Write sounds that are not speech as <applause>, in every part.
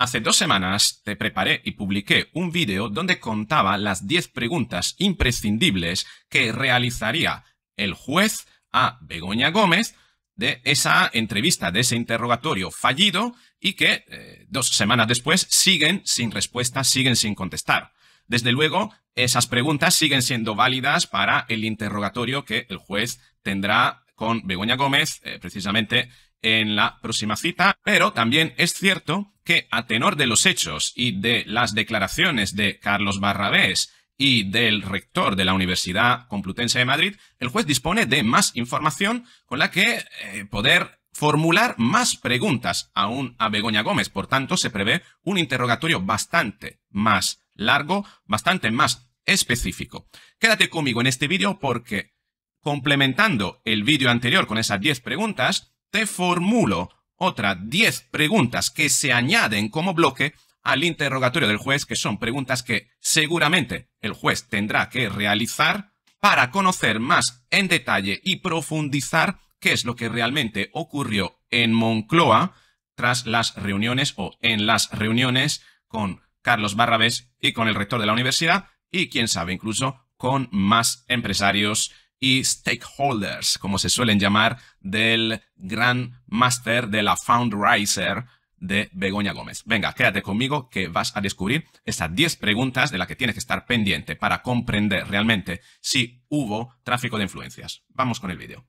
Hace dos semanas te preparé y publiqué un vídeo donde contaba las 10 preguntas imprescindibles que realizaría el juez a Begoña Gómez de esa entrevista, de ese interrogatorio fallido y que eh, dos semanas después siguen sin respuesta, siguen sin contestar. Desde luego, esas preguntas siguen siendo válidas para el interrogatorio que el juez tendrá con Begoña Gómez, eh, precisamente en la próxima cita, pero también es cierto que a tenor de los hechos y de las declaraciones de Carlos Barrabés y del rector de la Universidad Complutense de Madrid, el juez dispone de más información con la que eh, poder formular más preguntas aún a Begoña Gómez. Por tanto, se prevé un interrogatorio bastante más largo, bastante más específico. Quédate conmigo en este vídeo porque complementando el vídeo anterior con esas 10 preguntas, te formulo otras 10 preguntas que se añaden como bloque al interrogatorio del juez, que son preguntas que seguramente el juez tendrá que realizar para conocer más en detalle y profundizar qué es lo que realmente ocurrió en Moncloa tras las reuniones o en las reuniones con Carlos Barrabés y con el rector de la universidad y quién sabe incluso con más empresarios y stakeholders, como se suelen llamar, del gran master de la Fundraiser de Begoña Gómez. Venga, quédate conmigo que vas a descubrir estas 10 preguntas de las que tienes que estar pendiente para comprender realmente si hubo tráfico de influencias. Vamos con el vídeo.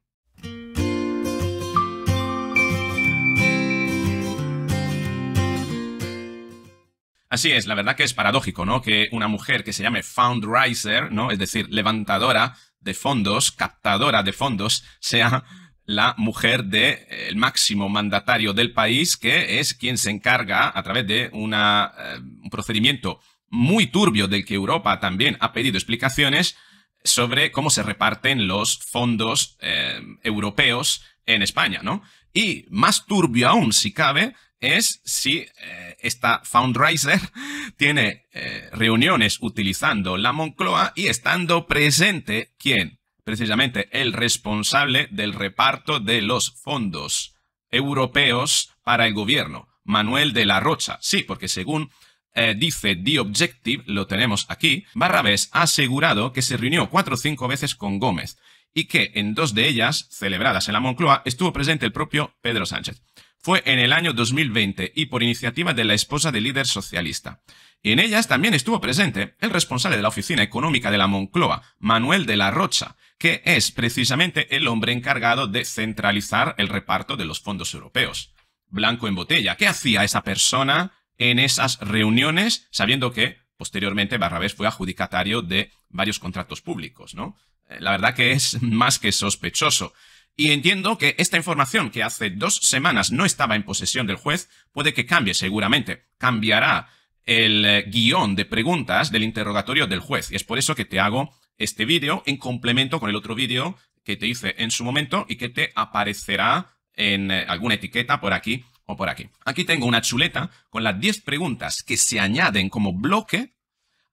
Así es, la verdad que es paradójico, ¿no? Que una mujer que se llame Foundriser, ¿no? Es decir, levantadora de fondos, captadora de fondos, sea la mujer del eh, el máximo mandatario del país, que es quien se encarga, a través de una, eh, un procedimiento muy turbio del que Europa también ha pedido explicaciones, sobre cómo se reparten los fondos eh, europeos en España, ¿no? Y más turbio aún, si cabe, es si eh, esta fundraiser <laughs> tiene eh, reuniones utilizando la Moncloa y estando presente quién, precisamente el responsable del reparto de los fondos europeos para el gobierno, Manuel de la Rocha. Sí, porque según eh, dice The Objective, lo tenemos aquí, Barrabés ha asegurado que se reunió cuatro o cinco veces con Gómez y que en dos de ellas, celebradas en la Moncloa, estuvo presente el propio Pedro Sánchez fue en el año 2020 y por iniciativa de la esposa del líder socialista. En ellas también estuvo presente el responsable de la Oficina Económica de la Moncloa, Manuel de la Rocha, que es precisamente el hombre encargado de centralizar el reparto de los fondos europeos. Blanco en botella, ¿qué hacía esa persona en esas reuniones sabiendo que posteriormente Barrabés fue adjudicatario de varios contratos públicos, ¿no? Eh, la verdad que es más que sospechoso. Y entiendo que esta información que hace dos semanas no estaba en posesión del juez puede que cambie seguramente. Cambiará el eh, guión de preguntas del interrogatorio del juez. Y es por eso que te hago este vídeo en complemento con el otro vídeo que te hice en su momento y que te aparecerá en eh, alguna etiqueta por aquí o por aquí. Aquí tengo una chuleta con las 10 preguntas que se añaden como bloque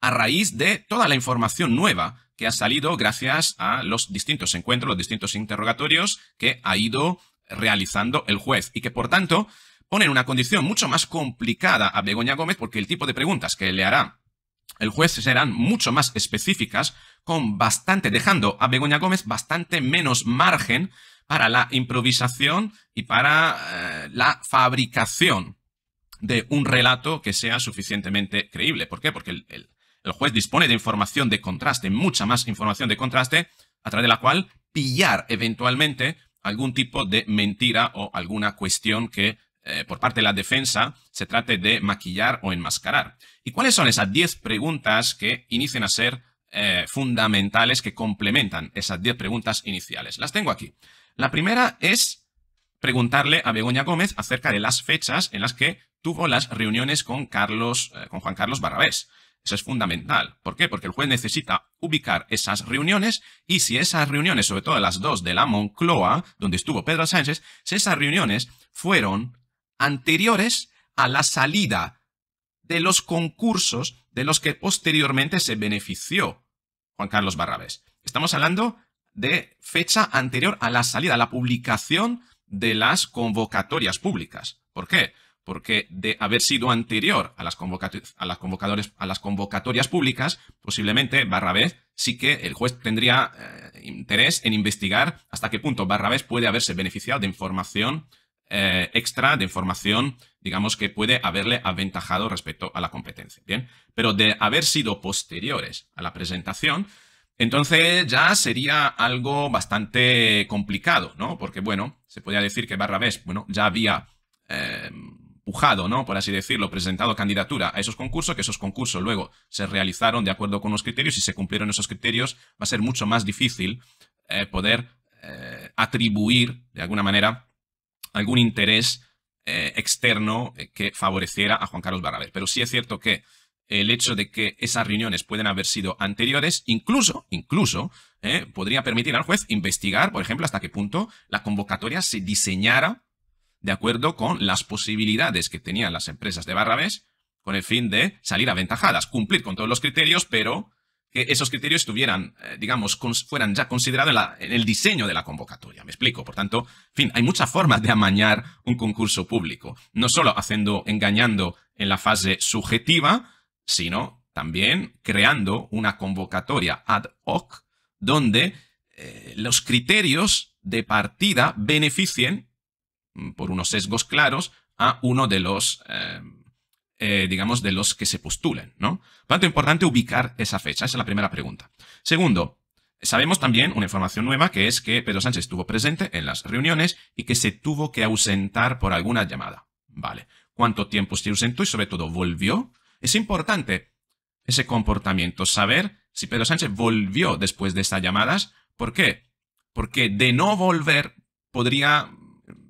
a raíz de toda la información nueva que ha salido gracias a los distintos encuentros, los distintos interrogatorios que ha ido realizando el juez y que por tanto ponen una condición mucho más complicada a Begoña Gómez porque el tipo de preguntas que le hará el juez serán mucho más específicas con bastante dejando a Begoña Gómez bastante menos margen para la improvisación y para eh, la fabricación de un relato que sea suficientemente creíble. ¿Por qué? Porque el, el juez dispone de información de contraste, mucha más información de contraste, a través de la cual pillar eventualmente algún tipo de mentira o alguna cuestión que eh, por parte de la defensa se trate de maquillar o enmascarar. ¿Y cuáles son esas 10 preguntas que inician a ser eh, fundamentales, que complementan esas 10 preguntas iniciales? Las tengo aquí. La primera es preguntarle a Begoña Gómez acerca de las fechas en las que tuvo las reuniones con, Carlos, eh, con Juan Carlos Barrabés. Eso es fundamental. ¿Por qué? Porque el juez necesita ubicar esas reuniones y si esas reuniones, sobre todo las dos de la Moncloa, donde estuvo Pedro Sánchez, si esas reuniones fueron anteriores a la salida de los concursos de los que posteriormente se benefició Juan Carlos Barrabés. Estamos hablando de fecha anterior a la salida, a la publicación de las convocatorias públicas. ¿Por qué? porque de haber sido anterior a las, convocatorias, públicas, posiblemente vez, sí que el juez tendría eh, interés en investigar hasta qué punto vez, puede haberse beneficiado de información eh, extra, de información, digamos, que puede haberle aventajado respecto a la competencia. Bien, pero de haber sido posteriores a la presentación, entonces ya sería algo bastante complicado, ¿no? Porque, bueno, se podría decir que vez, bueno, ya había eh, ¿no? Por así decirlo, presentado candidatura a esos concursos, que esos concursos luego se realizaron de acuerdo con los criterios y se cumplieron esos criterios, va a ser mucho más difícil eh, poder eh, atribuir, de alguna manera, algún interés eh, externo que favoreciera a Juan Carlos Barraver. Pero sí es cierto que el hecho de que esas reuniones pueden haber sido anteriores, incluso, incluso, podría permitir al juez investigar, por ejemplo, hasta qué punto la convocatoria se diseñara de acuerdo con las posibilidades que tenían las empresas de Barrabés con el fin de salir aventajadas, cumplir con todos los criterios, pero que esos criterios estuvieran, eh, digamos, fueran ya considerados en, el diseño de la convocatoria. Me explico. Por tanto, fin, hay muchas formas de amañar un concurso público. No solo haciendo, engañando en la fase subjetiva, sino también creando una convocatoria ad hoc donde eh, los criterios de partida beneficien Mm, por unos sesgos claros a uno de los, eh, eh, digamos, de los que se postulen, ¿no? Por tanto, es importante ubicar esa fecha. Esa es la primera pregunta. Segundo, sabemos también una información nueva que es que Pedro Sánchez estuvo presente en las reuniones y que se tuvo que ausentar por alguna llamada. Vale. ¿Cuánto tiempo se ausentó y sobre todo volvió? Es importante ese comportamiento, saber si Pedro Sánchez volvió después de esas llamadas. ¿Por qué? Porque de no volver podría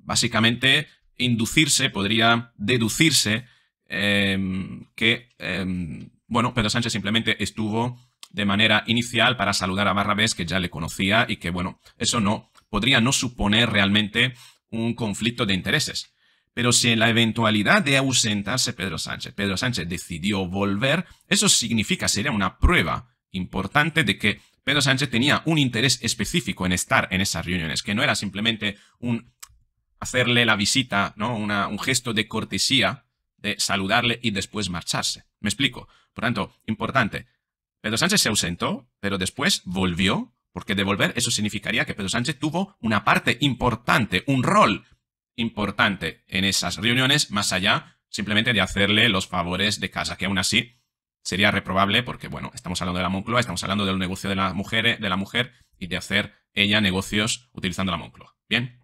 Básicamente, inducirse, podría deducirse em, que, em, bueno, Pedro Sánchez simplemente estuvo de manera inicial para saludar a Barrabés, que ya le conocía y que, bueno, eso no, podría no suponer realmente un conflicto de intereses. Pero si en la eventualidad de ausentarse Pedro Sánchez, Pedro Sánchez decidió volver, eso significa, sería una prueba importante de que Pedro Sánchez tenía un interés específico en estar en esas reuniones, que no era simplemente un hacerle la visita, ¿no? Una, un gesto de cortesía, de saludarle y después marcharse. Me explico. Por tanto, importante. Pedro Sánchez se ausentó, pero después volvió, porque devolver eso significaría que Pedro Sánchez tuvo una parte importante, un rol importante en esas reuniones, más allá simplemente de hacerle los favores de casa, que aún así sería reprobable porque, bueno, estamos hablando de la Moncloa, estamos hablando del negocio de la mujer, de la mujer y de hacer ella negocios utilizando la Moncloa. Bien,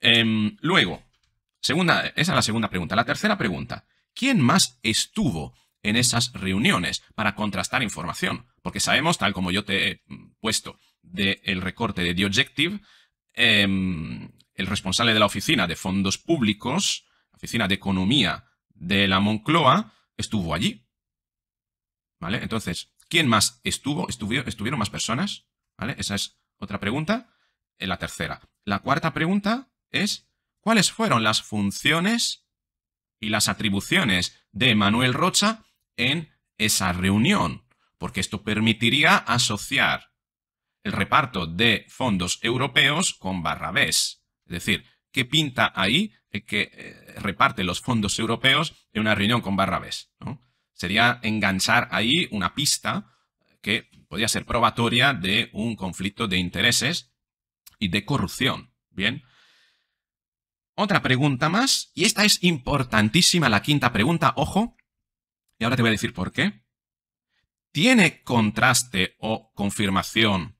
Em, luego, segunda, esa es la segunda pregunta. La tercera pregunta, ¿quién más estuvo en esas reuniones para contrastar información? Porque sabemos, tal como yo te he mm, puesto del recorte de The Objective, em, el responsable de la oficina de fondos públicos, oficina de economía de la Moncloa, estuvo allí. ¿Vale? Entonces, ¿quién más estuvo? ¿Estuvieron, estuvieron más personas? ¿Vale? Esa es otra pregunta. Eh, la tercera. La cuarta pregunta es cuáles fueron las funciones y las atribuciones de Manuel Rocha en esa reunión, porque esto permitiría asociar el reparto de fondos europeos con Barrabés. Es decir, ¿qué pinta ahí que eh, reparte los fondos europeos en una reunión con Barrabés? Sería enganchar ahí una pista que podía ser probatoria de un conflicto de intereses y de corrupción. Bien, otra pregunta más, y esta es importantísima, la quinta pregunta, ojo, y ahora te voy a decir por qué. ¿Tiene contraste o confirmación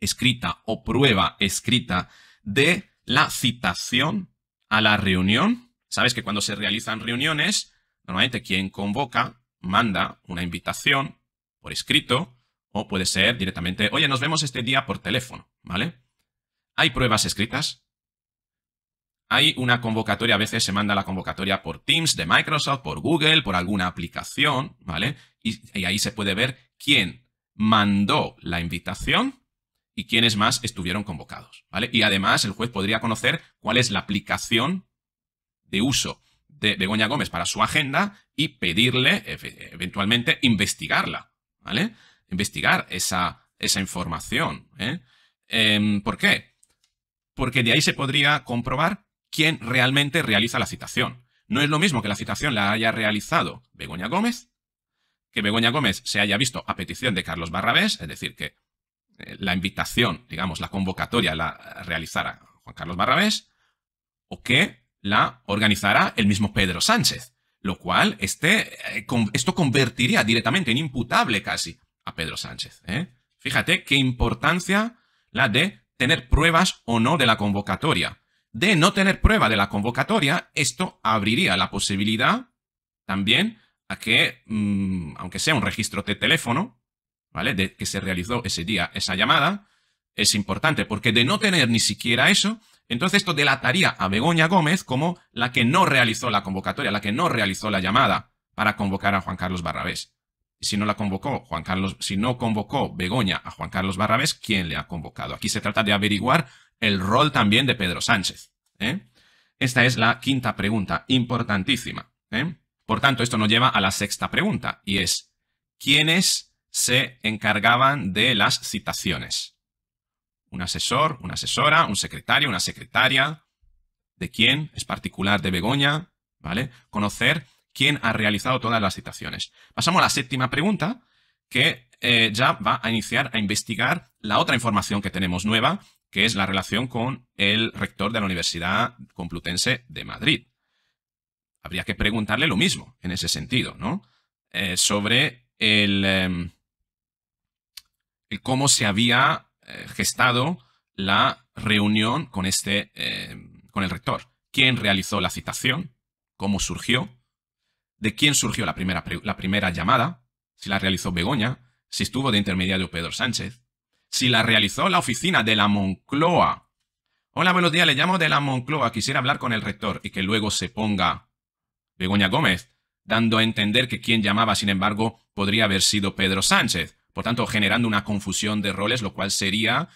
escrita o prueba escrita de la citación a la reunión? Sabes que cuando se realizan reuniones, normalmente quien convoca manda una invitación por escrito o puede ser directamente, oye, nos vemos este día por teléfono, ¿vale? ¿Hay pruebas escritas? Hay una convocatoria, a veces se manda la convocatoria por Teams de Microsoft, por Google, por alguna aplicación, ¿vale? Y, ahí se puede ver quién mandó la invitación y quiénes más estuvieron convocados, ¿vale? Y además el juez podría conocer cuál es la aplicación de uso de Begoña Gómez para su agenda y pedirle, eventualmente, investigarla, ¿vale? Investigar esa, esa información. ¿eh? Em, por qué? Porque de ahí se podría comprobar quién realmente realiza la citación. No es lo mismo que la citación la haya realizado Begoña Gómez, que Begoña Gómez se haya visto a petición de Carlos Barrabés, es decir, que eh, la invitación, digamos, la convocatoria la realizara Juan Carlos Barrabés, o que la organizara el mismo Pedro Sánchez, lo cual este, eh, esto convertiría directamente en imputable casi a Pedro Sánchez. ¿eh? Fíjate qué importancia la de tener pruebas o no de la convocatoria de no tener prueba de la convocatoria, esto abriría la posibilidad también a que, mm, aunque sea un registro de teléfono, ¿vale? De que se realizó ese día esa llamada, es importante, porque de no tener ni siquiera eso, entonces esto delataría a Begoña Gómez como la que no realizó la convocatoria, la que no realizó la llamada para convocar a Juan Carlos Barrabés. Y si no la convocó Juan Carlos, si no convocó Begoña a Juan Carlos Barrabés, ¿quién le ha convocado? Aquí se trata de averiguar el rol también de Pedro Sánchez. ¿eh? Esta es la quinta pregunta, importantísima. ¿eh? Por tanto, esto nos lleva a la sexta pregunta, y es, ¿quiénes se encargaban de las citaciones? ¿Un asesor, una asesora, un secretario, una secretaria? ¿De quién? ¿Es particular de Begoña? ¿Vale? Conocer quién ha realizado todas las citaciones. Pasamos a la séptima pregunta, que eh, ya va a iniciar a investigar la otra información que tenemos nueva, que es la relación con el rector de la Universidad Complutense de Madrid. Habría que preguntarle lo mismo en ese sentido, ¿no? Eh, sobre em, el, cómo se había eh, gestado la reunión con, este, em, con el rector. ¿Quién realizó la citación? ¿Cómo surgió? ¿De quién surgió la primera, la primera llamada? Si la realizó Begoña, si estuvo de intermediario Pedro Sánchez, si la realizó la oficina de la Moncloa. Hola, buenos días, le llamo de la Moncloa, quisiera hablar con el rector y que luego se ponga Begoña Gómez, dando a entender que quien llamaba, sin embargo, podría haber sido Pedro Sánchez, por tanto generando una confusión de roles, lo cual sería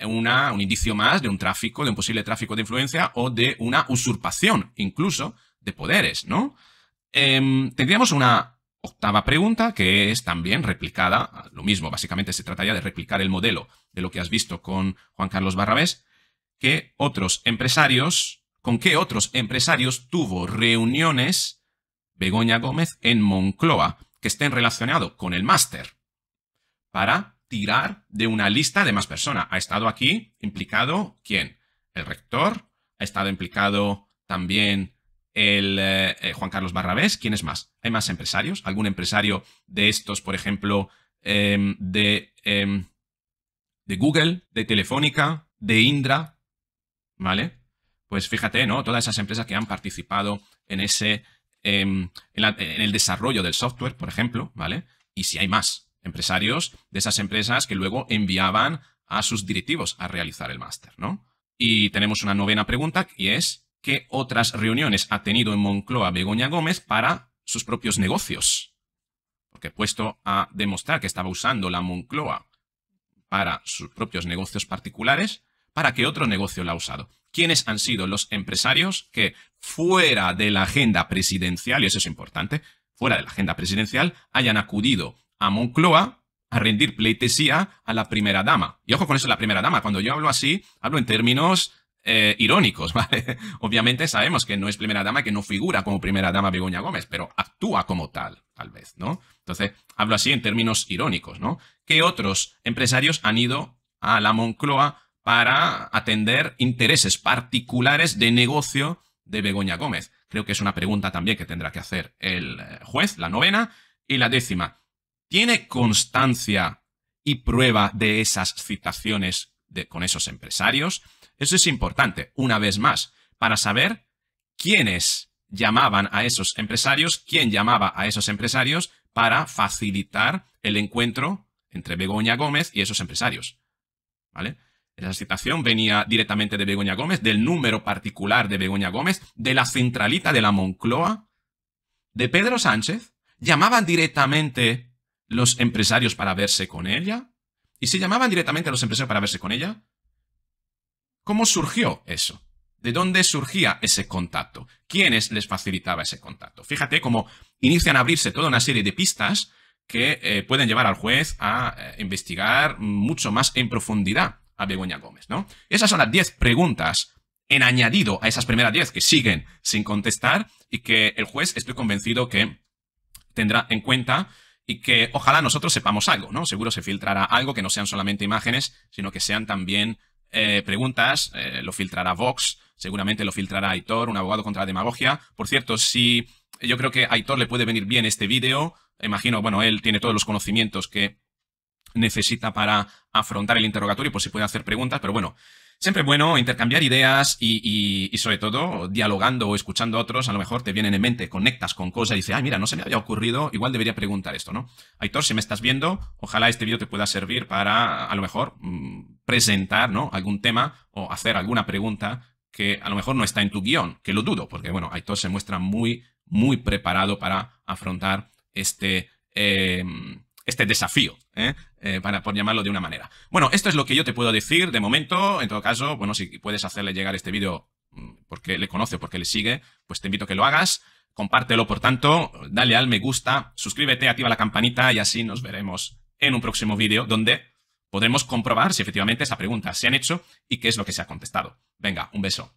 una, un indicio más de un tráfico, de un posible tráfico de influencia o de una usurpación, incluso, de poderes, ¿no? Em, tendríamos una octava pregunta, que es también replicada, lo mismo, básicamente se trataría de replicar el modelo de lo que has visto con Juan Carlos Barrabés, que otros empresarios, con qué otros empresarios tuvo reuniones Begoña Gómez en Moncloa que estén relacionados con el máster para tirar de una lista de más personas. ¿Ha estado aquí implicado quién? El rector, ha estado implicado también el eh, Juan Carlos Barrabés, ¿quién es más? ¿Hay más empresarios? ¿Algún empresario de estos, por ejemplo, em, em, de, Google, de Telefónica, de Indra? ¿Vale? Pues fíjate, ¿no? Todas esas empresas que han participado en ese. Em, en el desarrollo del software, por ejemplo, ¿vale? Y si hay más empresarios de esas empresas que luego enviaban a sus directivos a realizar el máster, ¿no? Y tenemos una novena pregunta y es, qué otras reuniones ha tenido en Moncloa Begoña Gómez para sus propios negocios. Porque puesto a demostrar que estaba usando la Moncloa para sus propios negocios particulares, ¿para qué otro negocio la ha usado? ¿Quiénes han sido los empresarios que fuera de la agenda presidencial, y eso es importante, fuera de la agenda presidencial, hayan acudido a Moncloa a rendir pleitesía a la primera dama? Y ojo con eso, la primera dama, cuando yo hablo así, hablo en términos eh, irónicos, <laughs> ¿vale? Obviamente sabemos que no es primera dama, que no figura como primera dama Begoña Gómez, pero actúa como tal, tal vez, ¿no? Entonces, hablo así en términos irónicos, ¿no? ¿Qué otros empresarios han ido a la Moncloa para atender intereses particulares de negocio de Begoña Gómez? Creo que es una pregunta también que tendrá que hacer el eh, juez, la novena. Y la décima, ¿tiene constancia y prueba de esas citaciones de, con esos empresarios? Eso es importante, una vez más, para saber quiénes llamaban a esos empresarios, quién llamaba a esos empresarios para facilitar el encuentro entre Begoña Gómez y esos empresarios. ¿Vale? Esa citación venía directamente de Begoña Gómez, del número particular de Begoña Gómez, de la centralita de la Moncloa, de Pedro Sánchez. Llamaban directamente los empresarios para verse con ella. Y si llamaban directamente a los empresarios para verse con ella, ¿Cómo surgió eso? ¿De dónde surgía ese contacto? ¿Quiénes les facilitaba ese contacto? Fíjate cómo inician a abrirse toda una serie de pistas que eh, pueden llevar al juez a eh, investigar mucho más en profundidad a Begoña Gómez, ¿no? Esas son las 10 preguntas en añadido a esas primeras 10 que siguen sin contestar y que el juez estoy convencido que tendrá en cuenta y que ojalá nosotros sepamos algo, ¿no? Seguro se filtrará algo que no sean solamente imágenes, sino que sean también eh, preguntas, eh, lo filtrará Vox, seguramente lo filtrará Aitor, un abogado contra la demagogia. Por cierto, si yo creo que a Aitor le puede venir bien este vídeo, imagino, bueno, él tiene todos los conocimientos que necesita para afrontar el interrogatorio, por pues si puede hacer preguntas, pero bueno, Siempre bueno intercambiar ideas y, sobre todo dialogando o escuchando a otros, a lo mejor te vienen en mente, conectas con cosas y dices, ay, mira, no se me había ocurrido, igual debería preguntar esto, ¿no? Aitor, si me estás viendo, ojalá este vídeo te pueda servir para, a lo mejor, mm, presentar, ¿no? Algún tema o hacer alguna pregunta que a lo mejor no está en tu guión, que lo dudo, porque, bueno, Aitor se muestra muy, muy preparado para afrontar este, em, este desafío. ¿eh? Eh, para, por llamarlo de una manera. Bueno, esto es lo que yo te puedo decir de momento. En todo caso, bueno, si puedes hacerle llegar este vídeo mm, porque le conoce, porque le sigue, pues te invito a que lo hagas. Compártelo, por tanto, dale al me gusta, suscríbete, activa la campanita y así nos veremos en un próximo vídeo donde podremos comprobar si efectivamente esa pregunta se han hecho y qué es lo que se ha contestado. Venga, un beso.